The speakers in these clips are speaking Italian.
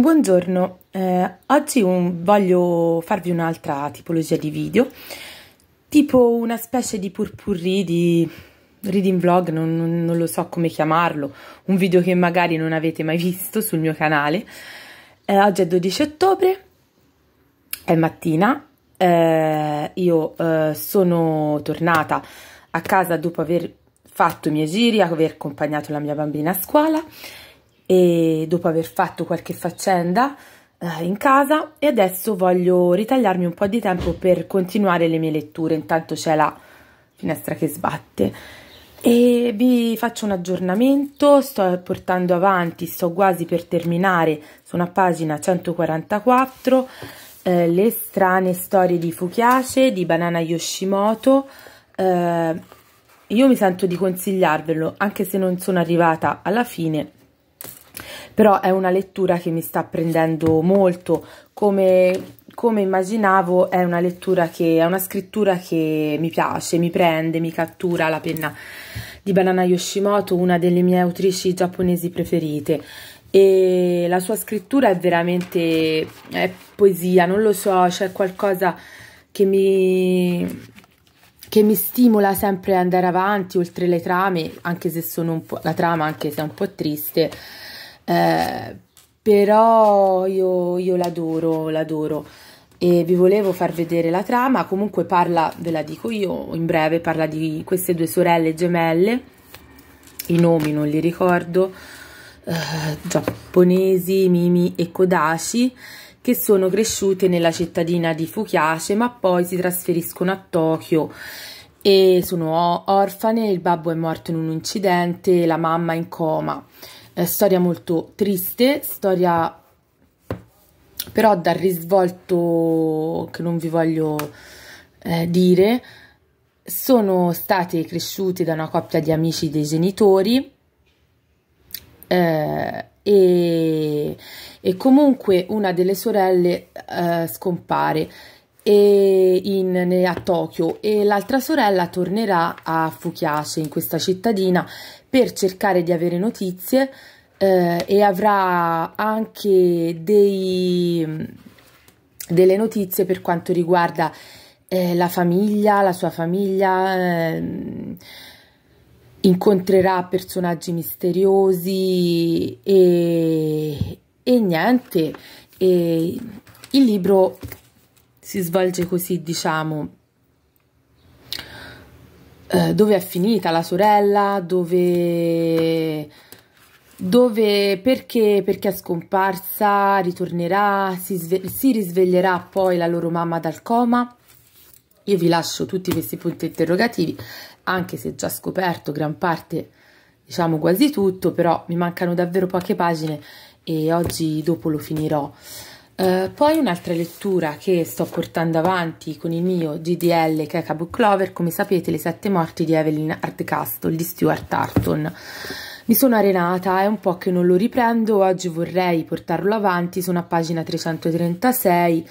Buongiorno, eh, oggi un, voglio farvi un'altra tipologia di video, tipo una specie di purpurri di reading vlog, non, non, non, lo so come chiamarlo, un video che magari non avete mai visto sul mio canale. Eh, oggi è 12 ottobre, è mattina, eh, io eh, sono tornata a casa dopo aver fatto i miei giri, aver accompagnato la mia bambina a scuola e dopo aver fatto qualche faccenda eh, in casa e adesso voglio ritagliarmi un po' di tempo per continuare le mie letture, intanto c'è la finestra che sbatte e vi faccio un aggiornamento, sto portando avanti, sto quasi per terminare, sono a pagina 144, eh, le strane storie di Fukiace, di Banana Yoshimoto, eh, io mi sento di consigliarvelo, anche se non sono arrivata alla fine, però è una lettura che mi sta prendendo molto, come, come immaginavo è una lettura che, è una scrittura che mi piace, mi prende, mi cattura la penna di Banana Yoshimoto, una delle mie autrici giapponesi preferite e la sua scrittura è veramente è poesia, non lo so, c'è qualcosa che mi, che mi stimola sempre ad andare avanti oltre le trame, anche se sono un po', la trama anche se è un po' triste eh, però io, io l'adoro, l'adoro. E vi volevo far vedere la trama, comunque parla, ve la dico io in breve, parla di queste due sorelle gemelle, i nomi non li ricordo, eh, giapponesi, Mimi e Kodashi, che sono cresciute nella cittadina di Fukiace, ma poi si trasferiscono a Tokyo e sono orfane, il babbo è morto in un incidente, la mamma in coma eh, storia molto triste, storia però dal risvolto che non vi voglio eh, dire, sono state cresciute da una coppia di amici dei genitori eh, e, e, comunque una delle sorelle eh, scompare in, a Tokyo e l'altra sorella tornerà a Fukiace in questa cittadina per cercare di avere notizie eh, e avrà anche dei, delle notizie per quanto riguarda eh, la famiglia, la sua famiglia, eh, incontrerà personaggi misteriosi e, e niente, e il libro si svolge così, diciamo. Eh, dove è finita la sorella, dove, dove perché, perché è scomparsa, ritornerà, si, si risveglierà poi la loro mamma dal coma. Io vi lascio tutti questi punti interrogativi, anche se già scoperto gran parte, diciamo quasi tutto, però mi mancano davvero poche pagine e oggi dopo lo finirò. Eh, poi un'altra lettura che sto portando avanti con il mio GDL Keka Book Clover, come sapete Le sette morti di Evelyn Hardcastle di Stuart Harton. Mi sono arenata, è un po' che non lo riprendo, oggi vorrei portarlo avanti, sono a pagina 336.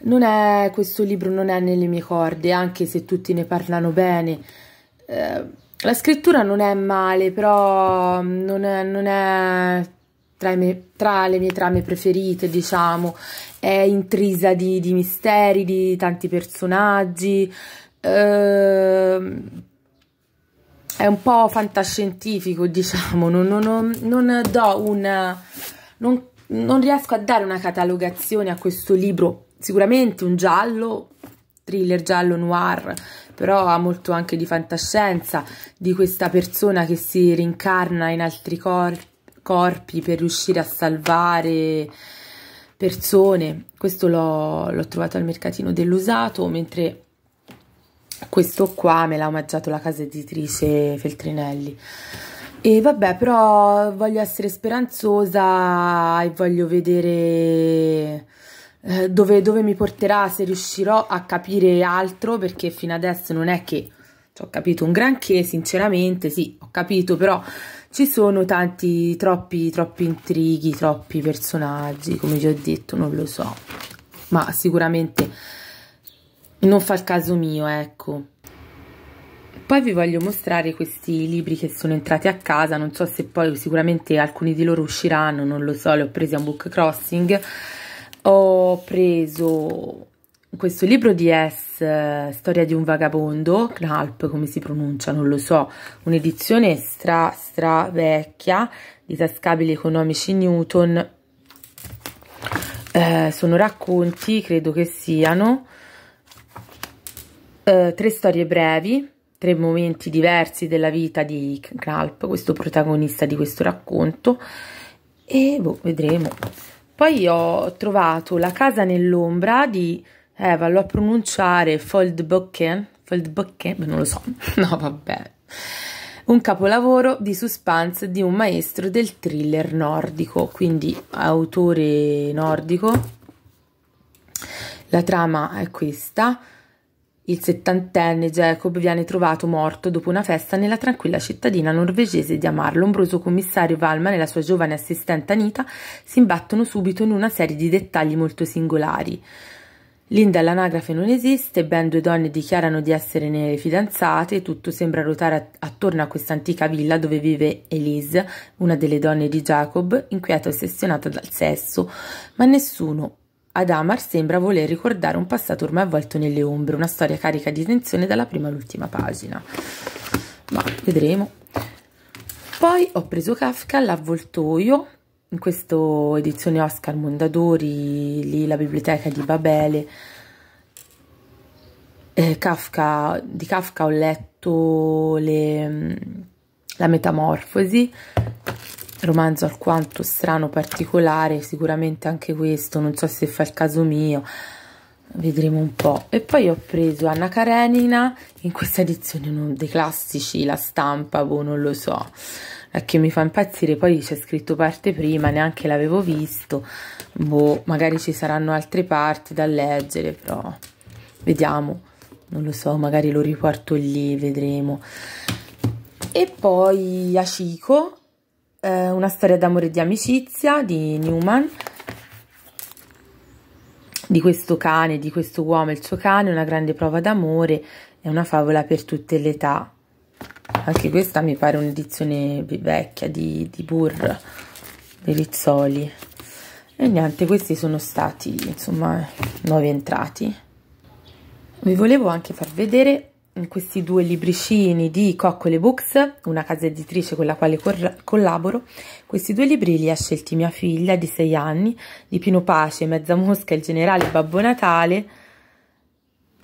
È, questo libro non è nelle mie corde, anche se tutti ne parlano bene. Uh, la scrittura non è male, però mm, non è, non è tra, me, tra, le mie trame preferite, diciamo, è intrisa di, di misteri, di tanti personaggi, ehm, è un po' fantascientifico, diciamo, non, non, non, do una, non, non riesco a dare una catalogazione a questo libro, sicuramente un giallo, thriller giallo noir, però ha molto anche di fantascienza, di questa persona che si rincarna in altri corpi, corpi per riuscire a salvare persone. Questo l'ho trovato al mercatino dell'usato, mentre questo qua me l'ha omaggiato la casa editrice Feltrinelli. E vabbè, però voglio essere speranzosa e voglio vedere eh, dove, dove, mi porterà, se riuscirò a capire altro, perché fino adesso non è che ho capito un granché, sinceramente, sì, ho capito, però ci sono tanti, troppi, troppi intrighi, troppi personaggi, come già ho detto, non lo so, ma sicuramente non fa il caso mio, ecco. Poi vi voglio mostrare questi libri che sono entrati a casa, non so se poi sicuramente alcuni di loro usciranno, non lo so, li ho presi a un book crossing. Ho preso questo libro di S, eh, Storia di un vagabondo, Knalp come si pronuncia, non lo so, un'edizione stra stra vecchia di tascabili economici Newton, eh, sono racconti, credo che siano, eh, tre storie brevi, tre momenti diversi della vita di Knalp, questo protagonista di questo racconto, e boh, vedremo. Poi ho trovato La casa nell'ombra di eh, vallo a pronunciare Foldbocken, Foldbocken, non lo so, no vabbè. Un capolavoro di suspense di un maestro del thriller nordico, quindi autore nordico. La trama è questa. Il settantenne Jacob viene trovato morto dopo una festa nella tranquilla cittadina norvegese di Amar. L'ombroso commissario Valman e la sua giovane assistente Anita si imbattono subito in una serie di dettagli molto singolari. Linda all'anagrafe non esiste, ben due donne dichiarano di essere fidanzate, tutto sembra ruotare attorno a questa antica villa dove vive Elise, una delle donne di Jacob, inquieta e ossessionata dal sesso, ma nessuno ad Amar sembra voler ricordare un passato ormai avvolto nelle ombre, una storia carica di tensione dalla prima all'ultima pagina. Ma vedremo. Poi ho preso Kafka l'avvoltoio, in questo edizione Oscar Mondadori, lì la biblioteca di Babele, eh, Kafka, di Kafka ho letto le, mm, La Metamorfosi, romanzo alquanto strano, particolare, sicuramente anche questo, non so se fa il caso mio, vedremo un po'. E poi ho preso Anna Karenina, in questa edizione uno dei classici, la stampa, boh, non lo so è che mi fa impazzire, poi c'è scritto parte prima, neanche l'avevo visto, boh, magari ci saranno altre parti da leggere, però vediamo, non lo so, magari lo riporto lì, vedremo. E poi Ashiko, eh, una storia d'amore e di amicizia di Newman, di questo cane, di questo uomo e il suo cane, una grande prova d'amore, è una favola per tutte le età anche questa mi pare un'edizione vecchia di, di Burr di Rizzoli e niente questi sono stati insomma nuovi entrati vi volevo anche far vedere mm, questi due libricini di Coccole Books una casa editrice con la quale collaboro questi due libri li ha scelti mia figlia di 6 anni di Pino Pace, Mezza Mosca, Il Generale Babbo Natale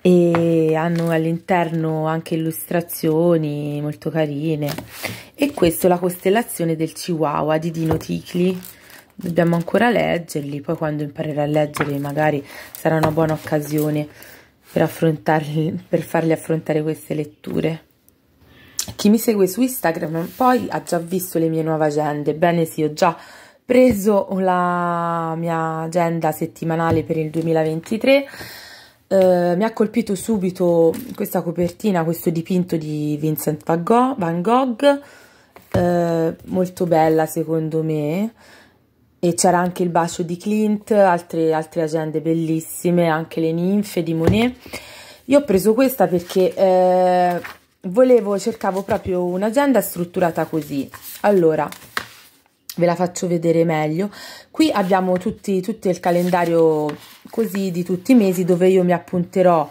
e hanno all'interno anche illustrazioni molto carine e questo è la costellazione del Chihuahua di Dino Ticli dobbiamo ancora leggerli poi quando imparerà a leggere magari sarà una buona occasione per, affrontarli, per farli affrontare queste letture chi mi segue su Instagram poi ha già visto le mie nuove agende bene sì ho già preso la mia agenda settimanale per il 2023 eh, mi ha colpito subito questa copertina, questo dipinto di Vincent Van Gogh, Van Gogh eh, molto bella secondo me, e c'era anche il bacio di Clint, altre, altre, agende bellissime, anche le ninfe di Monet. Io ho preso questa perché eh, volevo, cercavo proprio un'agenda strutturata così. Allora, ve la faccio vedere meglio. Qui abbiamo tutti, tutto il calendario così di tutti i mesi dove io mi appunterò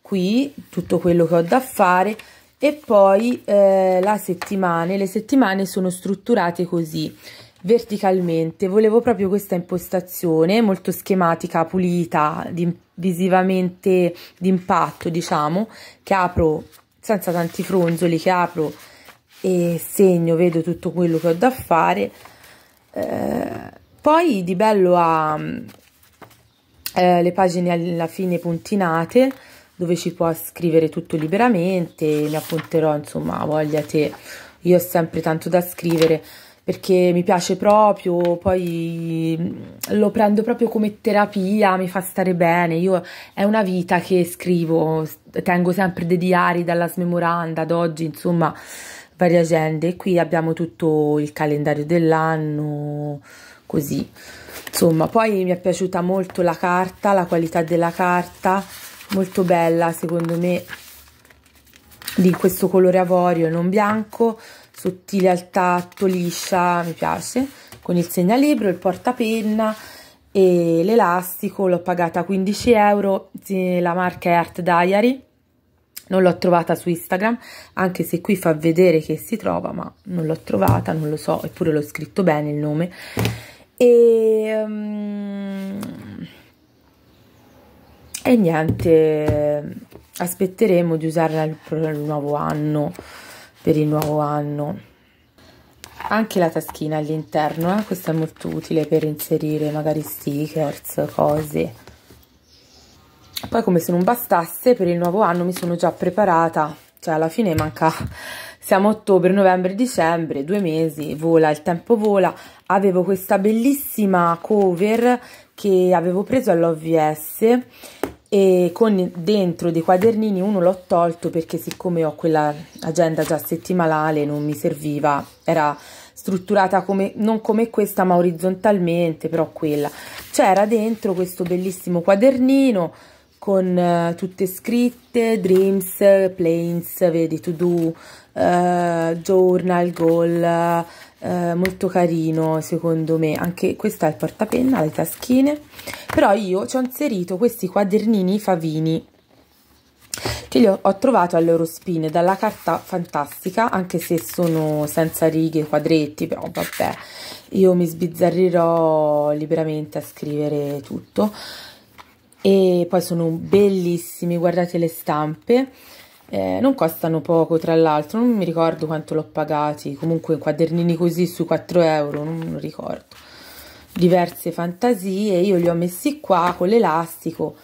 qui tutto quello che ho da fare e poi eh, la settimana, le settimane sono strutturate così verticalmente volevo proprio questa impostazione molto schematica pulita di, visivamente d'impatto diciamo che apro senza tanti fronzoli che apro e segno vedo tutto quello che ho da fare eh, poi di bello ha mm, eh, le pagine alla fine puntinate dove ci può scrivere tutto liberamente, mi appunterò insomma voglia te, io ho sempre tanto da scrivere perché mi piace proprio, poi mm, lo prendo proprio come terapia, mi fa stare bene, io è una vita che scrivo, tengo sempre dei diari dalla smemoranda ad oggi, insomma varie agende. Qui abbiamo tutto il calendario dell'anno, così. Insomma, poi mi è piaciuta molto la carta, la qualità della carta, molto bella secondo me, di questo colore avorio e non bianco, sottile al tatto, liscia, mi piace, con il segnalibro, il portapenna e l'elastico, l'ho pagata 15 euro, la marca è Art Diary non l'ho trovata su Instagram, anche se qui fa vedere che si trova, ma non l'ho trovata, non lo so, eppure l'ho scritto bene il nome. E, um, e niente, aspetteremo di usarla per il nuovo anno, per il nuovo anno. Anche la taschina all'interno, eh? questa è molto utile per inserire magari stickers, cose. Poi come se non bastasse, per il nuovo anno mi sono già preparata, cioè alla fine manca, siamo ottobre, novembre, dicembre, due mesi, vola, il tempo vola. Avevo questa bellissima cover che avevo preso all'OVS e con dentro dei quadernini uno l'ho tolto perché siccome ho quella agenda già settimanale non mi serviva, era strutturata come, non come questa ma orizzontalmente però quella c'era dentro questo bellissimo quadernino con uh, tutte scritte, dreams, planes, vedi, to do, uh, journal, goal, uh, molto carino secondo me, anche questa è il portapenna, le taschine, però io ci ho inserito questi quadernini favini, che li ho, ho trovato all'Eurospin dalla carta fantastica anche se sono senza righe quadretti però vabbè io mi sbizzarrirò liberamente a scrivere tutto e poi sono bellissimi, guardate le stampe. Eh, non costano poco, tra l'altro, non mi ricordo quanto l'ho pagati. Comunque, quadernini così su 4 euro, non ricordo. Diverse fantasie, io li ho messi qua con l'elastico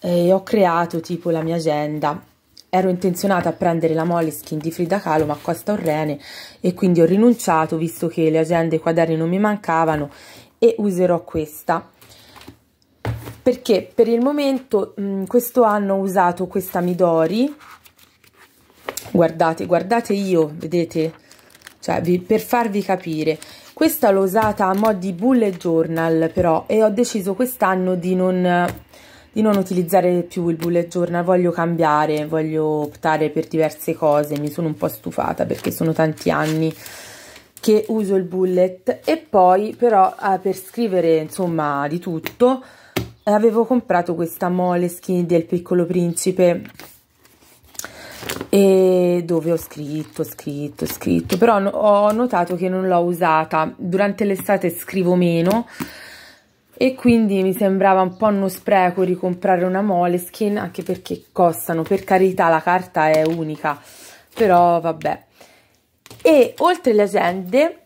e ho creato tipo la mia agenda. Ero intenzionata a prendere la Moleskin di Frida Kahlo, ma costa un rene e quindi ho rinunciato visto che le agende e i quaderni non mi mancavano e userò questa perché per il momento mh, questo anno ho usato questa Midori guardate guardate io vedete cioè vi, per farvi capire questa l'ho usata a mo' di bullet journal però e ho deciso quest'anno di di non utilizzare più il bullet journal, voglio cambiare, voglio optare per diverse cose, mi sono un po' stufata perché sono tanti anni che uso il bullet e poi però ah, per scrivere insomma di tutto avevo comprato questa Moleskin del piccolo principe e dove ho scritto, scritto, scritto, però no, ho notato che non l'ho usata, durante l'estate scrivo meno e quindi mi sembrava un po' uno spreco ricomprare una Moleskin anche perché costano, per carità la carta è unica, però vabbè. E oltre le agende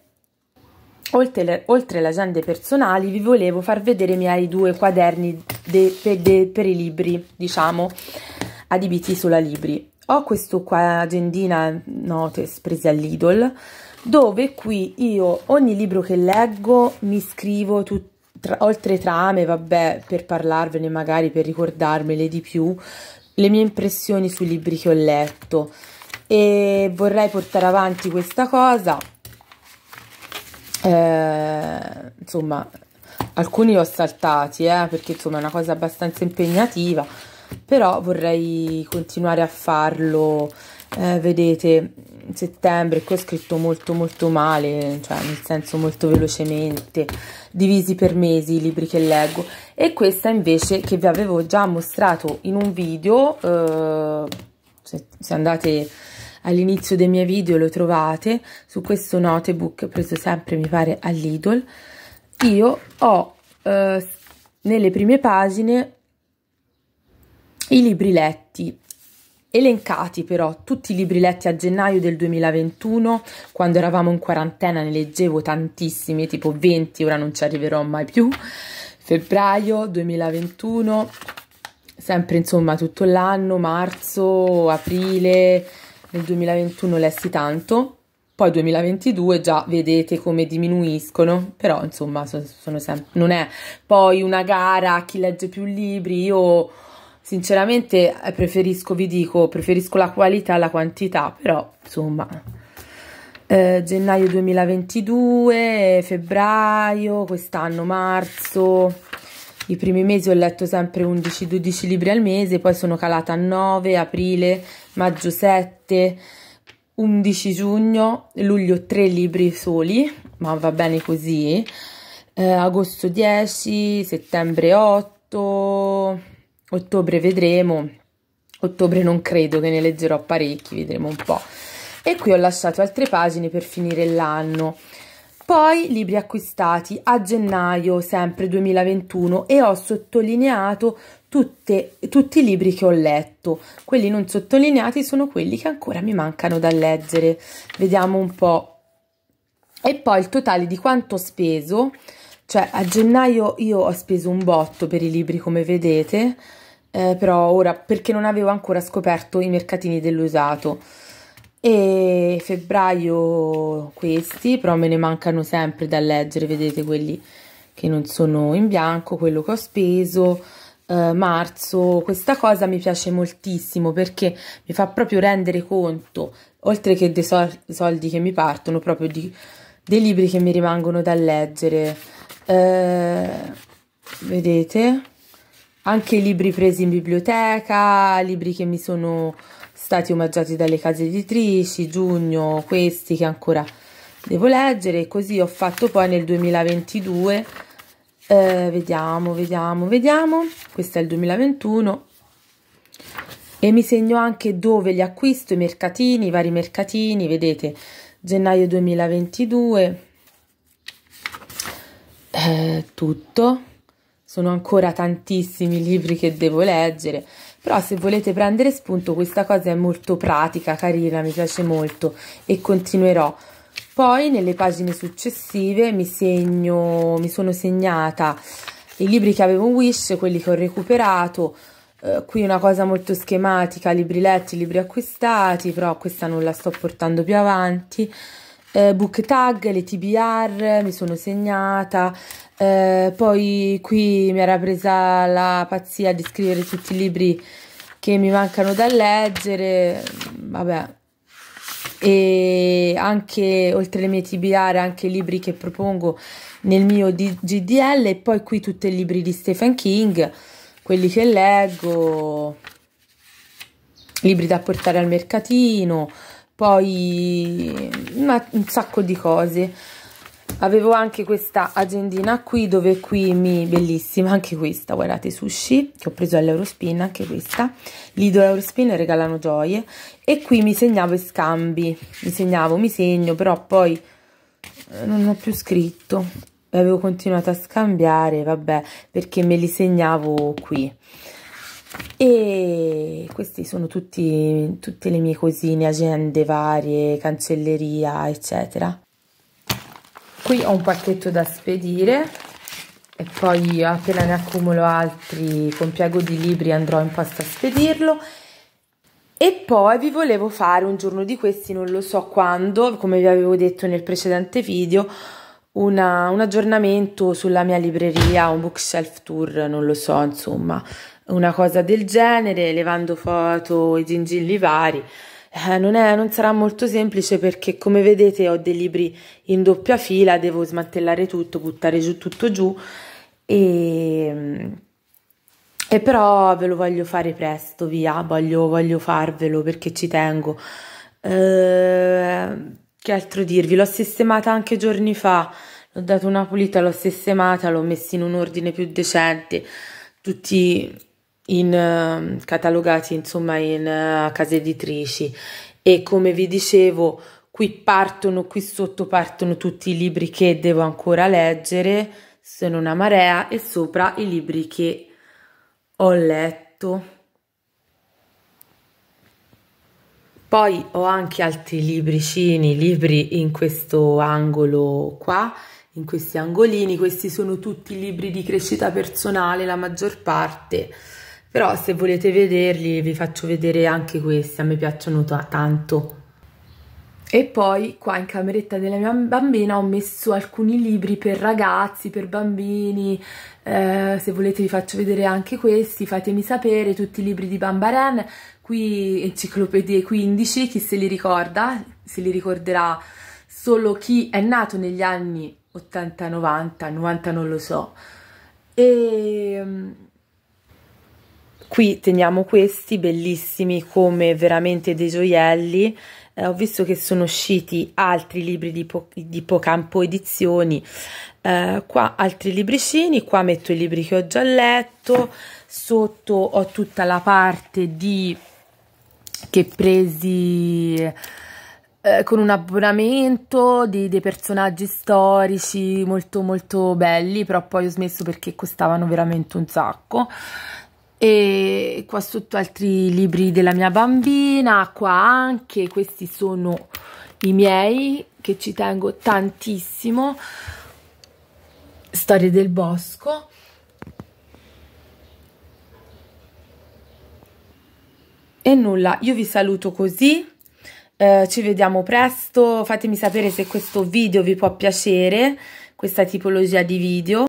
Oltre, le, oltre le agende personali vi volevo far vedere i miei due quaderni de, de, de, per i libri, diciamo, adibiti sulla libri. Ho questo qua agendina note prese all'Idol, dove qui io ogni libro che leggo mi scrivo tut, tra, oltre trame, vabbè, per parlarvene magari, per ricordarmele di più, le mie impressioni sui libri che ho letto e vorrei portare avanti questa cosa eh, insomma alcuni li ho saltati eh, perché insomma è una cosa abbastanza impegnativa però vorrei continuare a farlo eh, vedete settembre qui ho scritto molto molto male cioè nel senso molto velocemente divisi per mesi i libri che leggo e questa invece che vi avevo già mostrato in un video eh, se, se andate all'inizio dei miei video lo trovate su questo notebook preso sempre mi pare all'idol io ho eh, nelle prime pagine i libri letti elencati però tutti i libri letti a gennaio del 2021 quando eravamo in quarantena ne leggevo tantissimi tipo 20 ora non ci arriverò mai più febbraio 2021 sempre insomma tutto l'anno marzo aprile nel 2021 lessi tanto, poi 2022 già vedete come diminuiscono, però insomma sono, sono sempre, non è poi una gara chi legge più libri, io sinceramente eh, preferisco, vi dico, preferisco la qualità alla quantità, però insomma eh, gennaio 2022, febbraio, quest'anno marzo, i primi mesi ho letto sempre 11-12 libri al mese, poi sono calata a 9, aprile, maggio 7, 11 giugno, luglio 3 libri soli, ma va bene così, eh, agosto 10, settembre 8, ottobre vedremo, ottobre non credo che ne leggerò parecchi, vedremo un po'. E qui ho lasciato altre pagine per finire l'anno. Poi libri acquistati a gennaio sempre 2021 e ho sottolineato tutte, tutti i libri che ho letto. Quelli non sottolineati sono quelli che ancora mi mancano da leggere. Vediamo un po'. E poi il totale di quanto ho speso. Cioè, a gennaio io ho speso un botto per i libri, come vedete. Eh, però ora, perché non avevo ancora scoperto i mercatini dell'usato e febbraio questi, però me ne mancano sempre da leggere, vedete quelli che non sono in bianco, quello che ho speso, eh, marzo, questa cosa mi piace moltissimo perché mi fa proprio rendere conto, oltre che dei sol soldi che mi partono, proprio di, dei libri che mi rimangono da leggere. Eh, vedete? Anche libri presi in biblioteca, libri che mi sono stati omaggiati dalle case editrici, giugno, questi che ancora devo leggere, così ho fatto poi nel 2022 eh, vediamo, vediamo, vediamo, questo è il 2021 e mi segno anche dove li acquisto, i mercatini, i vari mercatini, vedete, gennaio 2022, eh, tutto, sono ancora tantissimi libri che devo leggere, però se volete prendere spunto questa cosa è molto pratica, carina, mi piace molto e continuerò poi nelle pagine successive mi, segno, mi sono segnata i libri che avevo Wish, quelli che ho recuperato, Uh, qui una cosa molto schematica, libri letti, libri acquistati, però questa non la sto portando più avanti. Uh, book tag, le TBR, mi sono segnata, uh, poi qui mi era presa la pazzia di scrivere tutti i libri che mi mancano da leggere, vabbè, e anche oltre le mie TBR anche i libri che propongo nel mio GDL e poi qui tutti i libri di Stephen King, quelli che leggo, libri da portare al mercatino, poi un sacco di cose avevo anche questa agendina qui dove qui mi bellissima anche questa guardate sushi che ho preso all'Eurospin anche questa Lido Eurospin regalano gioie e qui mi segnavo i scambi mi segnavo mi segno però poi eh, non ho più scritto e avevo continuato a scambiare vabbè perché me li segnavo qui e queste sono tutti, tutte le mie cosine agende varie cancelleria eccetera qui ho un pacchetto da spedire e poi appena ne accumulo altri con piago di libri andrò in posta a spedirlo e poi vi volevo fare un giorno di questi, non lo so quando, come vi avevo detto nel precedente video, una, un aggiornamento sulla mia libreria, un bookshelf tour, non lo so, insomma, una cosa del genere, levando foto, e gingilli vari. Eh, non, è, non, sarà molto semplice perché come vedete ho dei libri in doppia fila, devo smantellare tutto, buttare giù tutto giù e, mm, e però ve lo voglio fare presto, via, voglio, voglio farvelo perché ci tengo. Eh, che altro dirvi? L'ho sistemata anche giorni fa, l'ho dato una pulita, l'ho sistemata, l'ho messa in un ordine più decente, tutti in, ehm, catalogati insomma in uh, case editrici e come vi dicevo qui partono, qui sotto partono tutti i libri che devo ancora leggere, sono una marea e sopra i libri che ho letto. Poi ho anche altri libricini, libri in questo angolo qua, in questi angolini, questi sono tutti libri di crescita personale, la maggior parte. Però se volete vederli vi faccio vedere anche questi, a me piacciono tanto. E poi qua in cameretta della mia bambina ho messo alcuni libri per ragazzi, per bambini, eh, se volete vi faccio vedere anche questi, fatemi sapere, tutti i libri di Bambaren, qui Enciclopedie 15, chi se li ricorda, se li ricorderà solo chi è nato negli anni 80-90, 90 non lo so. E mm, qui teniamo questi bellissimi come veramente dei gioielli eh, ho visto che sono usciti altri libri di, po di Pocampo Edizioni eh, qua altri libricini qua metto i libri che ho già letto sotto ho tutta la parte di che presi eh, con un abbonamento di, dei personaggi storici molto molto belli però poi ho smesso perché costavano veramente un sacco e qua sotto altri libri della mia bambina, qua anche, questi sono i miei che ci tengo tantissimo, Storie del bosco. E nulla, io vi saluto così, eh, ci vediamo presto, fatemi sapere se questo video vi può piacere, questa tipologia di video.